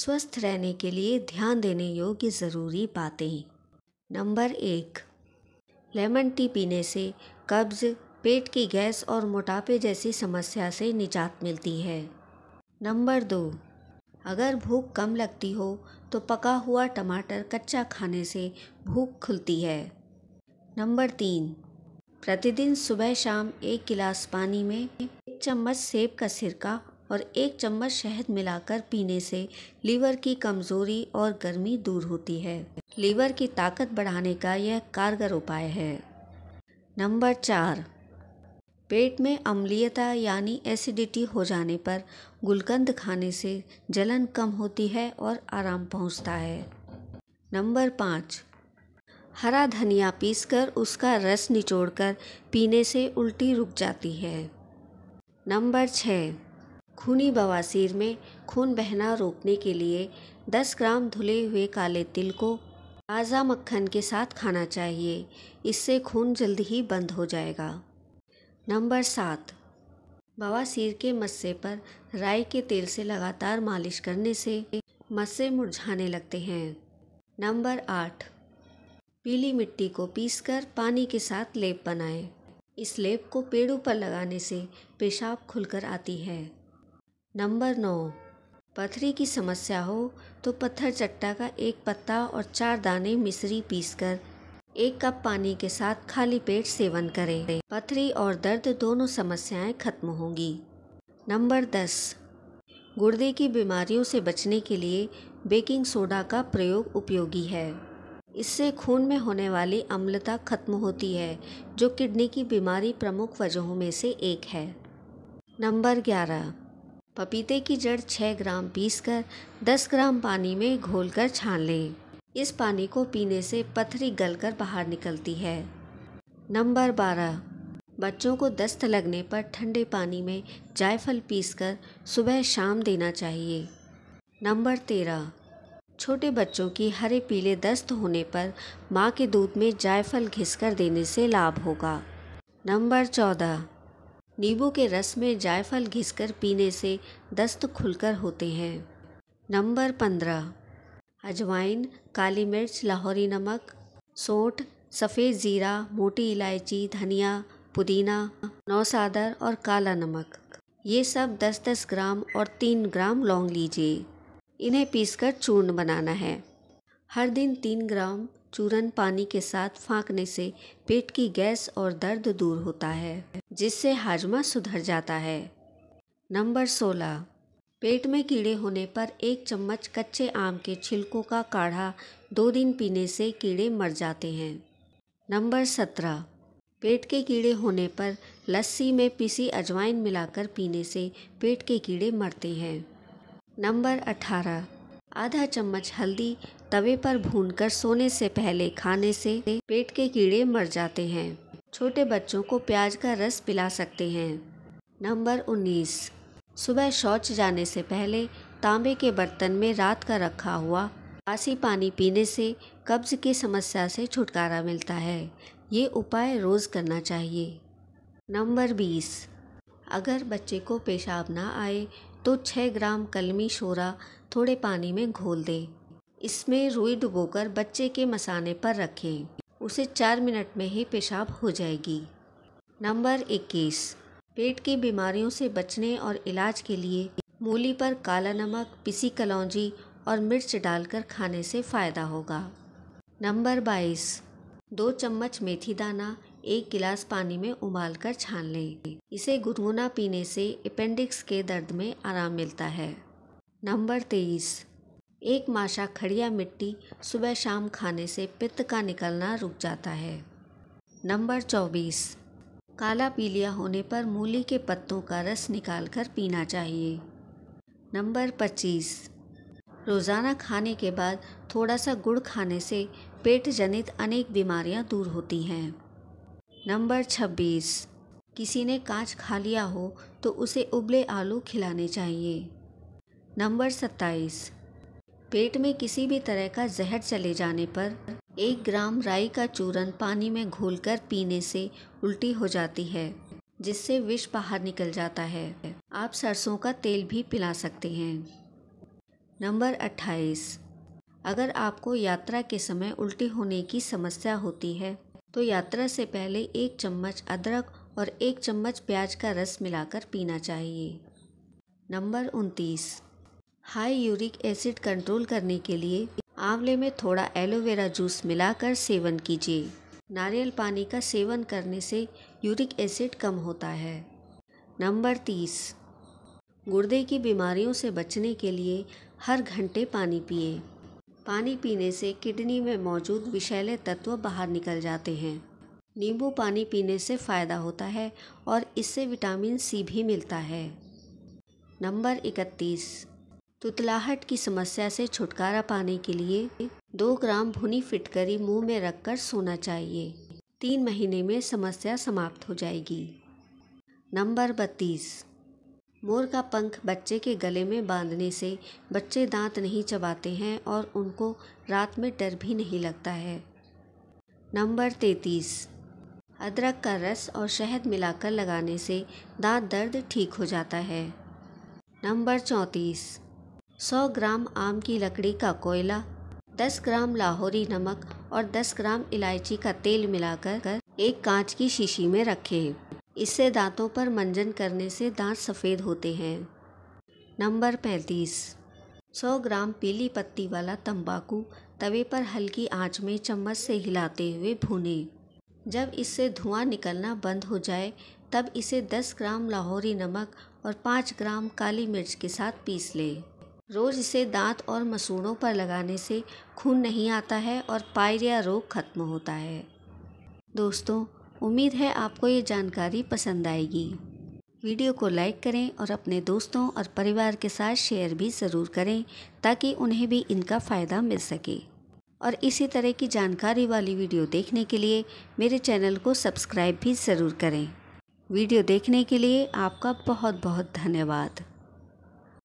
स्वस्थ रहने के लिए ध्यान देने योग्य ज़रूरी बातें नंबर एक लेमन टी पीने से कब्ज़ पेट की गैस और मोटापे जैसी समस्या से निजात मिलती है नंबर दो अगर भूख कम लगती हो तो पका हुआ टमाटर कच्चा खाने से भूख खुलती है नंबर तीन प्रतिदिन सुबह शाम एक गिलास पानी में एक चम्मच सेब का सिरका और एक चम्मच शहद मिलाकर पीने से लीवर की कमज़ोरी और गर्मी दूर होती है लीवर की ताकत बढ़ाने का यह कारगर उपाय है नंबर चार पेट में अम्लीयता यानी एसिडिटी हो जाने पर गुलकंद खाने से जलन कम होती है और आराम पहुंचता है नंबर पाँच हरा धनिया पीसकर उसका रस निचोड़कर पीने से उल्टी रुक जाती है नंबर छः खूनी बवासीर में खून बहना रोकने के लिए 10 ग्राम धुले हुए काले तिल को ताज़ा मक्खन के साथ खाना चाहिए इससे खून जल्द ही बंद हो जाएगा नंबर सात बवासीर के मस्से पर राई के तेल से लगातार मालिश करने से मस्से मुरझाने लगते हैं नंबर आठ पीली मिट्टी को पीसकर पानी के साथ लेप बनाएं। इस लेप को पेड़ों पर लगाने से पेशाब खुलकर आती है नंबर नौ पथरी की समस्या हो तो पत्थर चट्टा का एक पत्ता और चार दाने मिश्री पीसकर एक कप पानी के साथ खाली पेट सेवन करें पथरी और दर्द दोनों समस्याएं खत्म होंगी नंबर दस गुर्दे की बीमारियों से बचने के लिए बेकिंग सोडा का प्रयोग उपयोगी है इससे खून में होने वाली अम्लता खत्म होती है जो किडनी की बीमारी प्रमुख वजहों में से एक है नंबर ग्यारह पपीते की जड़ छः ग्राम पीस कर दस ग्राम पानी में घोलकर छान लें इस पानी को पीने से पथरी गलकर बाहर निकलती है नंबर बारह बच्चों को दस्त लगने पर ठंडे पानी में जायफल पीसकर सुबह शाम देना चाहिए नंबर तेरह छोटे बच्चों की हरे पीले दस्त होने पर माँ के दूध में जायफल घिसकर देने से लाभ होगा नंबर चौदह नींबू के रस में जायफल घिसकर पीने से दस्त खुलकर होते हैं नंबर पंद्रह अजवाइन काली मिर्च लाहौरी नमक सोंठ सफ़ेद ज़ीरा मोटी इलायची धनिया पुदीना नौसादर और काला नमक ये सब 10-10 ग्राम और 3 ग्राम लौंग लीजिए इन्हें पीसकर चूर्ण बनाना है हर दिन 3 ग्राम चूरन पानी के साथ फाँकने से पेट की गैस और दर्द दूर होता है जिससे हाजमा सुधर जाता है नंबर सोलह पेट में कीड़े होने पर एक चम्मच कच्चे आम के छिलकों का काढ़ा दो दिन पीने से कीड़े मर जाते हैं नंबर सत्रह पेट के कीड़े होने पर लस्सी में पीसी अजवाइन मिलाकर पीने से पेट के कीड़े मरते हैं नंबर अठारह आधा चम्मच हल्दी तवे पर भूनकर सोने से पहले खाने से पेट के कीड़े मर जाते हैं छोटे बच्चों को प्याज का रस पिला सकते हैं नंबर 19 सुबह शौच जाने से पहले तांबे के बर्तन में रात का रखा हुआ बासी पानी पीने से कब्ज़ की समस्या से छुटकारा मिलता है ये उपाय रोज़ करना चाहिए नंबर 20 अगर बच्चे को पेशाब ना आए तो 6 ग्राम कलमी शोरा थोड़े पानी में घोल दें इसमें रुई डुबोकर बच्चे के मसाने पर रखें उसे चार मिनट में ही पेशाब हो जाएगी नंबर इक्कीस पेट की बीमारियों से बचने और इलाज के लिए मूली पर काला नमक पिसी कलौजी और मिर्च डालकर खाने से फ़ायदा होगा नंबर बाईस दो चम्मच मेथी दाना एक गिलास पानी में उबाल कर छान लें इसे गुनगुना पीने से अपेंडिक्स के दर्द में आराम मिलता है नंबर तेईस एक माशा खड़िया मिट्टी सुबह शाम खाने से पित्त का निकलना रुक जाता है नंबर चौबीस काला पीलिया होने पर मूली के पत्तों का रस निकालकर पीना चाहिए नंबर पच्चीस रोज़ाना खाने के बाद थोड़ा सा गुड़ खाने से पेट जनित अनेक बीमारियां दूर होती हैं नंबर छब्बीस किसी ने कांच खा लिया हो तो उसे उबले आलू खिलाने चाहिए नंबर सत्ताईस पेट में किसी भी तरह का जहर चले जाने पर एक ग्राम राई का चूरन पानी में घोलकर पीने से उल्टी हो जाती है जिससे विष बाहर निकल जाता है आप सरसों का तेल भी पिला सकते हैं नंबर अट्ठाईस अगर आपको यात्रा के समय उल्टी होने की समस्या होती है तो यात्रा से पहले एक चम्मच अदरक और एक चम्मच प्याज का रस मिलाकर पीना चाहिए नंबर उनतीस हाई यूरिक एसिड कंट्रोल करने के लिए आंवले में थोड़ा एलोवेरा जूस मिलाकर सेवन कीजिए नारियल पानी का सेवन करने से यूरिक एसिड कम होता है नंबर तीस गुर्दे की बीमारियों से बचने के लिए हर घंटे पानी पिए पानी पीने से किडनी में मौजूद विषैले तत्व बाहर निकल जाते हैं नींबू पानी पीने से फ़ायदा होता है और इससे विटामिन सी भी मिलता है नंबर इकतीस तुतलाहट की समस्या से छुटकारा पाने के लिए दो ग्राम भुनी फिटकरी मुंह में रखकर सोना चाहिए तीन महीने में समस्या समाप्त हो जाएगी नंबर बत्तीस मोर का पंख बच्चे के गले में बांधने से बच्चे दांत नहीं चबाते हैं और उनको रात में डर भी नहीं लगता है नंबर तैतीस अदरक का रस और शहद मिलाकर लगाने से दांत दर्द ठीक हो जाता है नंबर चौंतीस सौ ग्राम आम की लकड़ी का कोयला दस ग्राम लाहौरी नमक और दस ग्राम इलायची का तेल मिलाकर कर एक कांच की शीशी में रखें इससे दांतों पर मंजन करने से दांत सफ़ेद होते हैं नंबर पैंतीस सौ ग्राम पीली पत्ती वाला तंबाकू तवे पर हल्की आंच में चम्मच से हिलाते हुए भूने जब इससे धुआं निकलना बंद हो जाए तब इसे दस ग्राम लाहौरी नमक और पाँच ग्राम काली मिर्च के साथ पीस लें रोज़ इसे दाँत और मसूड़ों पर लगाने से खून नहीं आता है और पायरिया रोग ख़त्म होता है दोस्तों उम्मीद है आपको ये जानकारी पसंद आएगी वीडियो को लाइक करें और अपने दोस्तों और परिवार के साथ शेयर भी ज़रूर करें ताकि उन्हें भी इनका फ़ायदा मिल सके और इसी तरह की जानकारी वाली वीडियो देखने के लिए मेरे चैनल को सब्सक्राइब भी ज़रूर करें वीडियो देखने के लिए आपका बहुत बहुत धन्यवाद